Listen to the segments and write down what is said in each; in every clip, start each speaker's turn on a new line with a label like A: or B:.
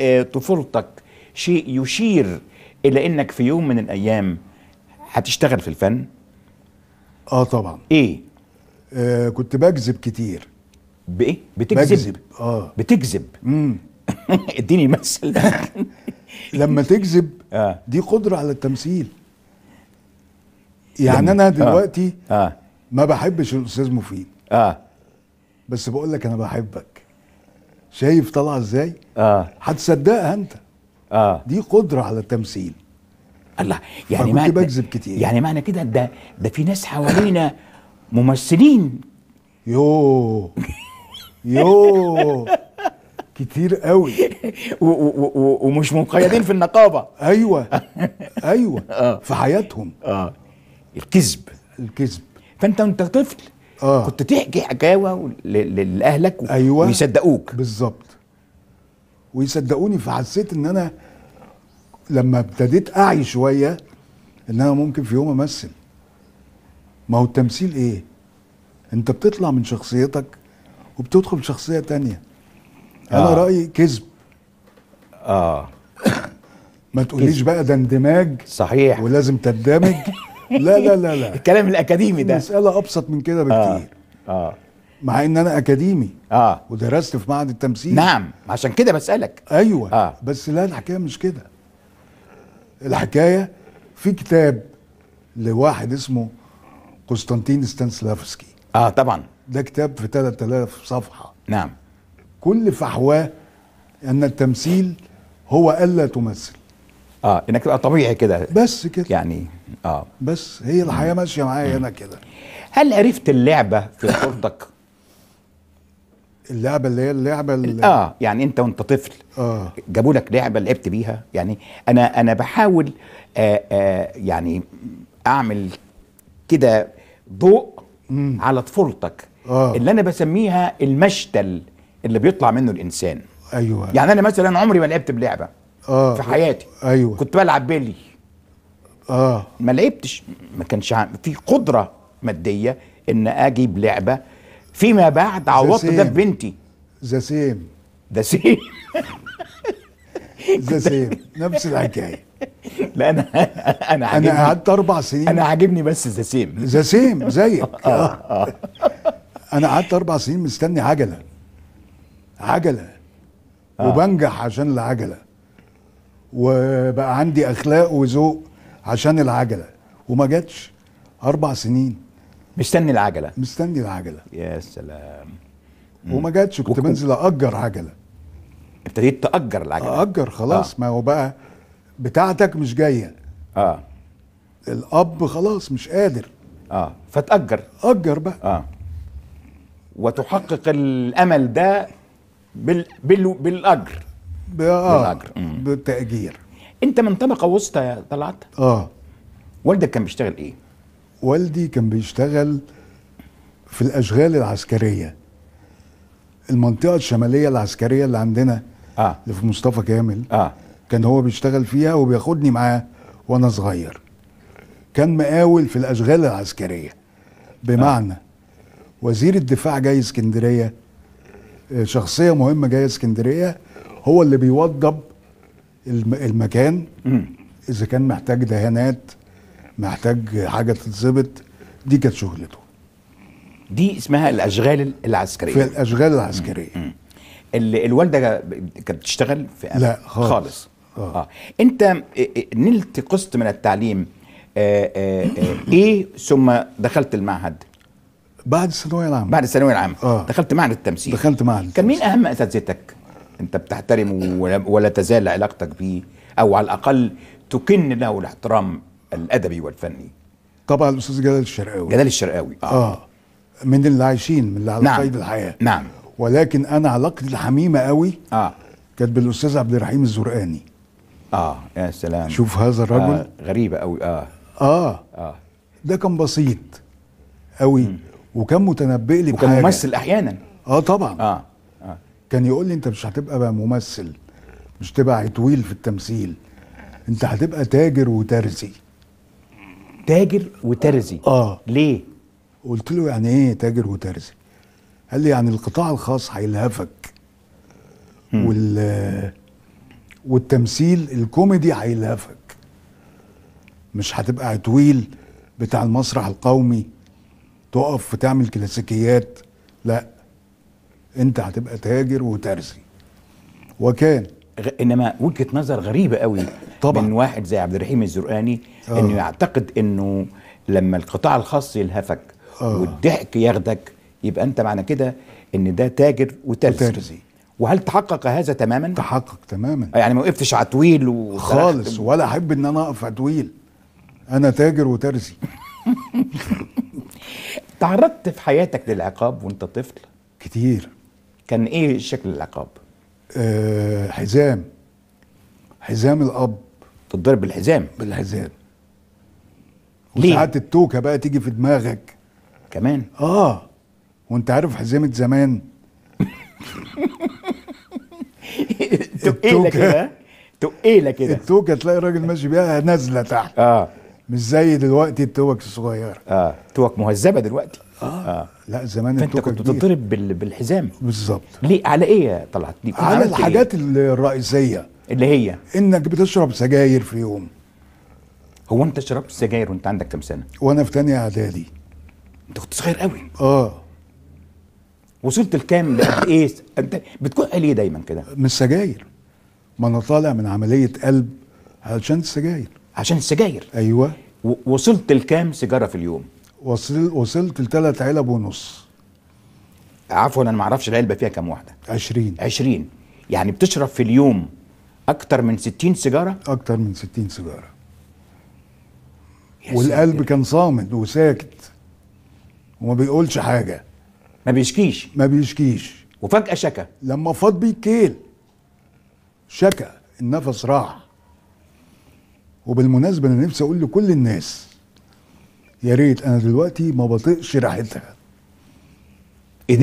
A: آه، طفولتك شيء يشير الى انك في يوم من الايام هتشتغل في الفن اه طبعا ايه آه كنت
B: بكذب كتير بايه بتكذب بكذب. اه بتكذب امم اديني مثل لما تكذب آه. دي قدره على التمثيل يعني انا آه. دلوقتي آه. آه. ما بحبش الاستاذ مفيد اه بس بقول لك انا بحبك شايف طالعه ازاي؟ اه هتصدقها انت اه دي قدره على التمثيل الله يعني معنى بكذب
A: كتير يعني معنى كده ده ده في ناس حوالينا ممثلين
B: يو يو كتير قوي ومش مقيدين في النقابه ايوه ايوه آه. في حياتهم اه الكذب الكذب فانت وانت طفل آه. كنت تحكي حكاوه
A: لاهلك
B: و... أيوة. ويصدقوك بالظبط ويصدقوني فحسيت ان انا لما ابتديت اعي شويه ان انا ممكن في يوم امثل ما هو التمثيل ايه انت بتطلع من شخصيتك وبتدخل شخصيه تانية انا آه. رايي كذب اه ما تقوليش بقى ده اندماج صحيح ولازم تندمج لا لا لا لا الكلام الاكاديمي ده المساله ابسط من كده بكتير اه, آه. مع ان انا اكاديمي اه ودرست في معهد التمثيل نعم عشان كده بسالك ايوه آه. بس لا الحكايه مش كده الحكايه في كتاب لواحد اسمه قسطنطين ستانسلافسكي اه طبعا ده كتاب في 3000 صفحه نعم كل فحواه ان التمثيل هو الا تمثل اه انك تبقى طبيعي كده بس كده يعني
A: اه بس هي الحياه ماشيه معايا انا كده هل عرفت اللعبه في طفولتك؟
B: اللعبه اللي هي اللعبه
A: اللي اه يعني انت وانت طفل اه جابوا لك لعبه لعبت بيها يعني انا انا بحاول آآ آه، آآ آه، يعني اعمل كده ضوء مم. على طفولتك آه. اللي انا بسميها المشتل اللي بيطلع منه الانسان ايوه يعني انا مثلا عمري ما لعبت بلعبه اه في حياتي ايوه كنت بلعب بيلي اه ما لعبتش ما كانش في قدره ماديه ان اجيب لعبه فيما بعد عوضت ده
B: ببنتي ذا سيم ذا سيم ذا سيم نفس الحكايه لا انا انا عاجبني انا قعدت اربع سنين انا عاجبني بس ذا سيم ذا سيم زيك آه. انا قعدت اربع سنين مستني عجله عجله آه. وبنجح عشان العجله وبقى عندي اخلاق وذوق عشان العجله وما جاتش اربع سنين مستني العجله مستني العجله يا
A: سلام
B: وما جاتش كنت بنزل اجر عجله ابتديت تاجر العجله اجر خلاص آه. ما هو بقى بتاعتك مش جايه اه الاب خلاص مش قادر اه فتاجر اجر بقى اه
A: وتحقق الامل ده بال... بال... بالاجر
B: آه، آه، بالاجر بالتاجير
A: انت من طبقه وسطى يا طلعت
B: اه والدك كان بيشتغل ايه والدي كان بيشتغل في الاشغال العسكريه المنطقه الشماليه العسكريه اللي عندنا اه اللي في مصطفى كامل اه كان هو بيشتغل فيها وبياخدني معاه وانا صغير كان مقاول في الاشغال العسكريه بمعنى آه. وزير الدفاع جاي اسكندريه آه، شخصيه مهمه جايه اسكندريه هو اللي بيوضب المكان اذا كان محتاج دهانات محتاج حاجه تتظبط دي كانت شغلته دي اسمها
A: الاشغال العسكريه في الاشغال العسكريه مم. مم. الوالده كانت بتشتغل في لا خالص, خالص. آه. آه. انت آه، آه، نلت قسط من التعليم آه،, آه آه ايه ثم دخلت المعهد بعد الثانويه العامه بعد الثانويه العامه آه. دخلت معهد التمثيل دخلت معهد التمثيل. كان مين اهم اساتذتك انت بتحترمه ولا تزال علاقتك بيه او على الاقل تكن له الاحترام الادبي
B: والفني طبعا الاستاذ جلال الشرقاوي جلال الشرقاوي اه, آه. من اللي عايشين من اللي على نعم. قيد الحياه نعم ولكن انا علاقتي الحميمه قوي اه كانت بالاستاذ عبد الرحيم الزرقاني
A: اه يا سلام شوف هذا آه، الرجل آه
B: غريبه قوي اه اه اه ده كان بسيط قوي وكان متنبئ لي وكان ممثل احيانا اه طبعا اه كان يقول لي انت مش هتبقى بقى ممثل مش تبقى طويل في التمثيل انت هتبقى تاجر وترزي تاجر وترزي اه ليه قلت له يعني ايه تاجر وترزي قال لي يعني القطاع الخاص هيلهفك وال والتمثيل الكوميدي هيلهفك مش هتبقى عطويل بتاع المسرح القومي تقف وتعمل كلاسيكيات لا انت هتبقى تاجر وترزي وكان
A: انما وجهه نظر غريبه قوي طبعا من واحد زي عبد الرحيم الزرقاني آه. انه يعتقد انه لما القطاع الخاص يلهفك آه. والضحك ياخدك يبقى انت معنى كده ان ده تاجر وترزي, وترزي. وهل تحقق هذا تماما؟ تحقق تماما آه، يعني ما وقفتش على طويل و... خالص ولا احب ان انا اقف على طويل انا
B: تاجر وترزي
A: تعرضت في حياتك للعقاب وانت طفل؟ كتير كان ايه شكل اللقب؟
B: آه حزام حزام الاب تضرب بالحزام بالحزام ليه؟ وساعات التوكه بقى تيجي في دماغك كمان اه وانت عارف حزامه زمان تقيله كده تقيله كده التوكه تلاقي الراجل ماشي بيها نازله تحت اه مش زي دلوقتي التوك الصغيره اه توك مهذبه دلوقتي اه, آه. لا زمان فانت كنت
A: بتضرب بالحزام بالظبط ليه على ايه يا طلعت دي على إيه؟ الحاجات إيه؟ الرئيسيه اللي هي انك بتشرب سجاير في يوم هو انت شربت سجاير وانت عندك كام سنه
B: وانا في تانية اعدادي انت كنت صغير قوي اه وصلت لكام لقد ايه انت بتكون ليه دايما كده من السجاير ما انا طالع من عمليه قلب علشان السجاير عشان السجاير ايوه وصلت لكام سيجاره في اليوم وصل وصلت لثلاث علب ونص
A: عفوا انا ما اعرفش العلبه فيها كم واحده 20 20 يعني بتشرب في اليوم
B: اكتر من 60 سيجاره اكتر من 60 سيجاره والقلب كان صامد وساكت وما بيقولش حاجه ما بيشكيش ما بيشكيش وفجاه شكى لما فاض بيه الكيل شكى النفس راح وبالمناسبه انا نفسي اقول لكل الناس يا ريت انا دلوقتي ما بطيقش إيه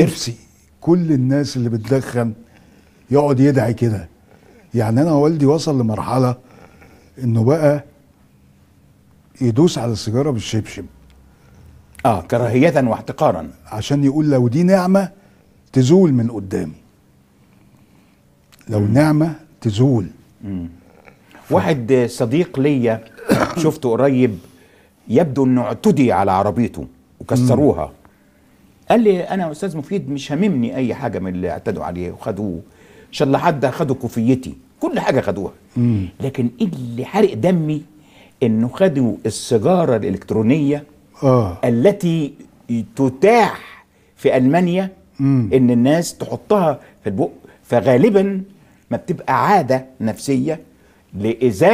B: نفسي كل الناس اللي بتدخن يقعد يدعي كده يعني انا والدي وصل لمرحله انه بقى يدوس على السيجاره بالشبشب اه كراهيه واحتقارا عشان يقول لو دي نعمه تزول من قدامي لو م. نعمه تزول م.
A: واحد صديق ليا شفته قريب يبدو انه اعتدي على عربيته وكسروها مم. قال لي انا استاذ مفيد مش هاممني اي حاجه من اللي اعتدوا عليه وخدوه شل حد خدوا كوفيتي كل حاجه خدوها مم. لكن إيه اللي حرق دمي انه خدوا السيجاره الالكترونيه آه. التي تتاح في المانيا مم. ان الناس تحطها في البق فغالبا ما بتبقى عاده نفسيه لازاله